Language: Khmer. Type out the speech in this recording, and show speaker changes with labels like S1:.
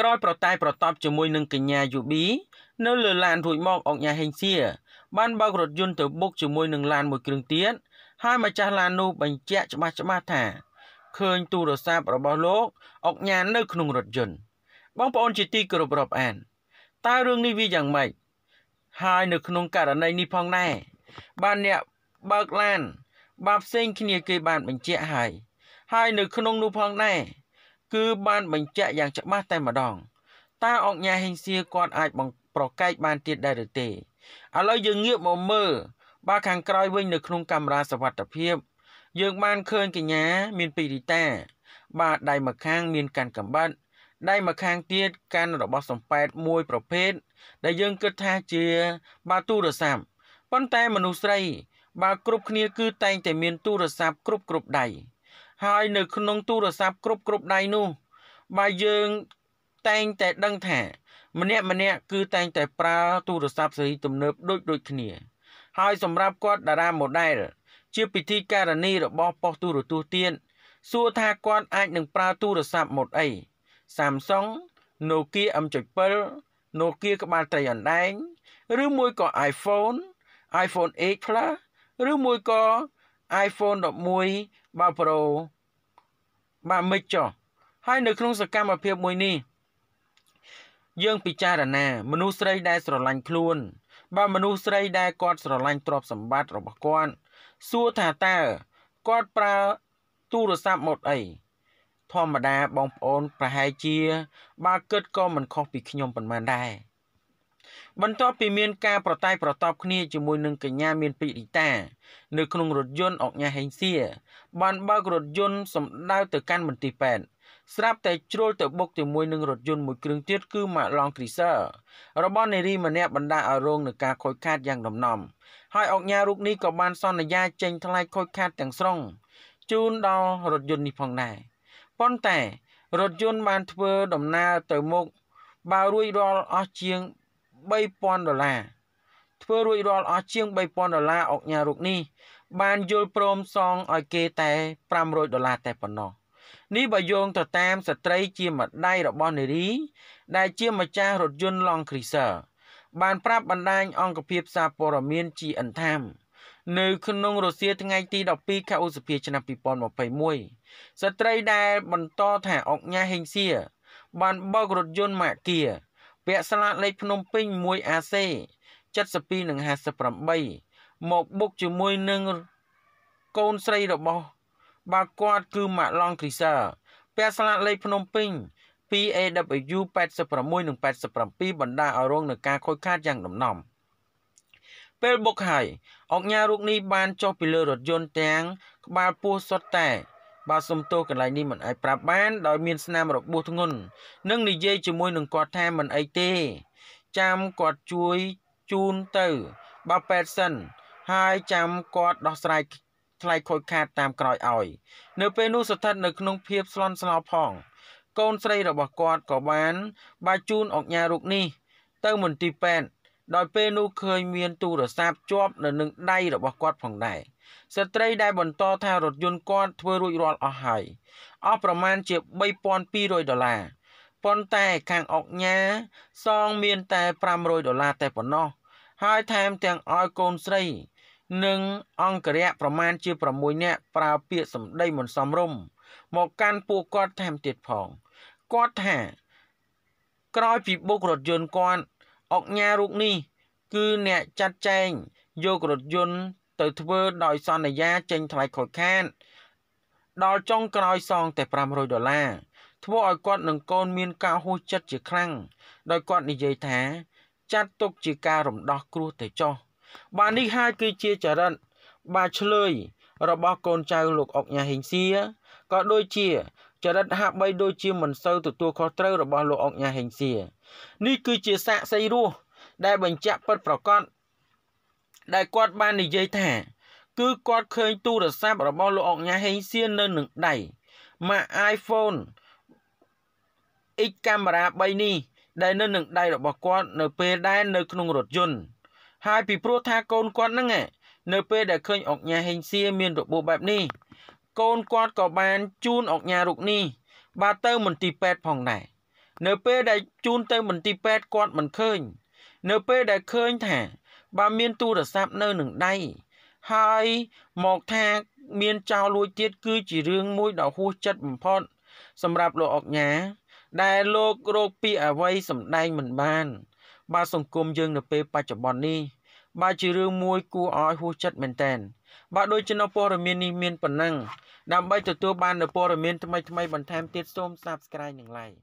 S1: ក្រោយប្រតែប្រតប់ជាមួយនឹងកញ្ញាយូប៊ីនៅលើឡានរួចមកអង្គញាហេងសៀបានបើករថយន្តទៅបុកជាមួយនឹងឡានមួយគ្រឿងទៀតហើយម្ចាស់ឡាននោះបញ្ជាក់ច្បាស់ច្បាស់ថាឃើញទូរស័ព្ទរបស់លោកអង្គញានៅក្នុងរថយន្តបងប្អូនជាទីគោរពរាប់អានតើរឿងនេះវាយ៉ាងម៉េចហើយនៅក្នុងករណីនេះផងដែរបានអ្នកបើកឡានបាបផ្សេងគ្នាគេបានបញ្ជាក់ហើយហើយនៅក្នុងនោះផងដែរគឺបានបញ្ជាក់យ៉ាងច្បាស់តែម្ដងតើអង្គញាហេងសៀគាត់អាចប្រកែកបានទៀតដែរឬទេឥឡូវយើងងាកមកមើលបាទខាងក្រោយវិញ នៅក្នុងកាមេរ៉ាសវត្ថិភាព យើងបានឃើញកញ្ញា មានពីរីតាបាទដៃម្ខាងមានកាន់កំបិតដៃម្ខាងទៀតកាន់របស់សំប៉ែតមួយប្រភេទដែលយើងគិតថាជាបាទទូរស័ព្ទប៉ុន្តែមនុស្សស្រី បាទគ្រប់គ្នាគឺ តែងតែមានទូរស័ព្ទគ្រប់គ្រប់ដៃហើយនៅ ក្នុងទូរស័ព្ទគ្រប់គ្រប់ដៃនោះបើយើង តែងតែដឹងថាម្នាក់ម្នាក់គឺតែងតែប្រើទូរស័ព្ទសេរីទំនើបដូចដូចគ្នាហើយសម្រាប់គាត់តារាម៉ូដែលជាពិធីការនីរបស់ប៉ុស្តិ៍ទូរទស្សន៍ទៀតសួរថាគាត់អាចនឹងប្រើទូរស័ព្ទម៉ូដអី Samsung Nokia M7 Nokia ក្បាលត្រីអណ្ដែង ឬមួយក៏ iPhone iPhone 8 Plus ឬមួយក៏ iPhone 11បាទ Pro បាទមិនចុះហើយនៅក្នុងសកម្មភាពមួយនេះយើងពិចារណាមនុស្សស្រីដែលស្រឡាញ់ខ្លួនបាទមនុស្សស្រីដែលគាត់ស្រឡាញ់ទ្រព្យសម្បត្តិរបស់គាត់សួរថាតើគាត់ប្រើទូរស័ព្ទម៉ូដអីធម្មតាបងប្អូនប្រហែលជា បើគិតក៏មិនខុសពីខ្ញុំប៉ុន្មានដែរបន្ទាប់ពីមានការប្រតែប្រតបគ្នាជាមួយនឹងកញ្ញាមានពីរីតានៅក្នុងរថយន្តអកញ៉ាហេងសៀបានបើករថយន្តសម្ដៅទៅកាន់មន្ទីរពេទ្យស្រាប់តែជ្រុលទៅបុកជាមួយនឹងរថយន្តមួយគ្រឿងទៀតគឺម៉ាឡង់គ្រីសើរបស់នារីម្នាក់បណ្ដាឲ្យរងនឹងការខូចខាតយ៉ាងដំណំហើយអកញ៉ារូបនេះក៏បានសន្យាចេញថ្លៃខូចខាតទាំងស្រុងជូនដល់រថយន្តនេះផងដែរប៉ុន្តែរថយន្តបានធ្វើដំណើរទៅមុខបើរួចរាល់អស់ជាង3000ដុល្លារធ្វើរួចរាល់អស់ជាង3000ដុល្លារអុកញ៉ារូបនេះបានយល់ព្រមសងឲ្យគេតែ500ដុល្លារតែប៉ុណ្ណោះនេះបើយោងទៅតាមស្ត្រីជាម្ដាយរបស់នារី ដែលជាម្ចាស់រថយន្ត Long Cruiser បានប្រាប់បណ្ដាញអង្គភាព សារព័ត៌មាន GN Time នៅក្នុងរសៀលថ្ងៃទី12ខែឧសភាឆ្នាំ2021ស្ត្រីដែល បន្តថាអុកញ៉ាហេងសៀបានបើករថយន្តម៉ាកគៀពាក់ស្លាកលេខភ្នំពេញ 1AC 7258មកបុកជាមួយនឹងកូនស្រីរបស់បើគាត់គឺម៉ាក់ឡងគ្រីសាពាក់ស្លាកលេខភ្នំពេញ PAW 86និង87បណ្ដាឲ្យរងនឹងការខូចខាតយ៉ាងដំណំពេលបុកហើយអង្គញារូបនេះបានចុះពីលើរថយន្តទាំងក្បាលពោះសុទ្ធតែបាទសុំទោសកន្លែងនេះមិនអាចប្រាប់បានដោយមានស្នាមរបួសធ្ងន់និងនិយាយជាមួយនឹងគាត់ថាមិនអីទេចាំគាត់ជួយជូនទៅបើប៉ែតសិនហើយចាំគាត់ដោះស្រាយថ្លៃខូចខាតតាមក្រោយឲ្យ នៅ ពេលនោះស្ថិតនៅក្នុងភាពស្លន់ស្លោផង កូនស្រីរបស់គាត់ក៏បាន បាជូនអង្គញារូបនេះ ទៅមន្ទីរពេទ្យដោយពេលនោះឃើញមានទូរស័ព្ទជាប់នៅនឹងដៃរបស់គាត់ផងដែរស្ត្រីដែលបន្តថារថយន្តគាត់ធ្វើរួចរាល់អស់ហើយអស់ប្រមាណជា3200ដុល្លារប៉ុន្តែខាងអុកញ៉ាសងមានតែ500ដុល្លារតែប៉ុណ្ណោះ ហើយថែមទាំងឲ្យកូនស្រីនិងអង្គរៈប្រមាណជា6នាក់ប្រើពាក្យសម្ដីមិនសមរម្យមកកាន់ពួកគាត់ថែមទៀតផងគាត់ថាក្រោយពីបុករថយន្តគាត់អុកញ៉ារូបនេះ គឺអ្នកចាត់ចែងយករថយន្តទៅធ្វើដោយសន្យាចេញថ្លៃខូចខាតដល់ចុងក្រោយសងតែ500ដុល្លារធ្វើឲ្យគាត់និងកូនមានការហួសចិត្តជាខ្លាំងដោយគាត់និយាយថា ចាត់ទុកជាការរំដោះគ្រោះទៅចោះបាទនេះហើយគឺជាចរិតបាទឆ្លើយរបស់កូនចៅលោកអុកញ៉ាហេងសៀក៏ដូចជាចរិតហាក់បីដូចជាមិនសូវទទួលខុសត្រូវរបស់លោកអុកញ៉ាហេងសៀនេះគឺជាសាកសីរស់ដែលបញ្ជាក់ពិតប្រកបដែលគាត់បាននិយាយថា គឺគាត់ឃើញទូរស័ព្ទរបស់លោកអង្ញាហេងសៀននៅនឹងដៃម៉ាក iPhone X កាមេរ៉ា3នេះដែលនៅនឹងដៃរបស់គាត់ នៅពេលដែលនៅក្នុងរថយន្តហើយពីព្រោះថាកូនគាត់ហ្នឹងនៅពេលដែលឃើញអង្ញាហេងសៀមានរបួសបែបនេះកូនគាត់ក៏បានជូនអង្ញារុកនេះបាទទៅមន្ទីរពេទ្យផងដែរនៅពេលដែលជូនទៅមន្ទីរពេទ្យគាត់មិនឃើញនៅពេលដែលឃើញថាបើមានទូរស័ព្ទនៅនឹងដៃហើយមកថាមានចោរលួចទៀតគឺជារឿងមួយដ៏ហួសចិត្តបំផុត សម្រាប់លោកអកញ៉ាដែលលោករោគពីអវ័យសម្ដែងមិនបានបាទសង្គមយើងនៅពេលបច្ចុប្បន្ននេះបាទជារឿងមួយគួរឲ្យហួសចិត្តមែនតើបាទដូចជានៅព័ត៌មាននេះមានប៉ុណ្ណឹងដើម្បីទទួលបាននូវព័ត៌មានថ្មីៗបន្ថែមទៀតសូម Subscribe និង Like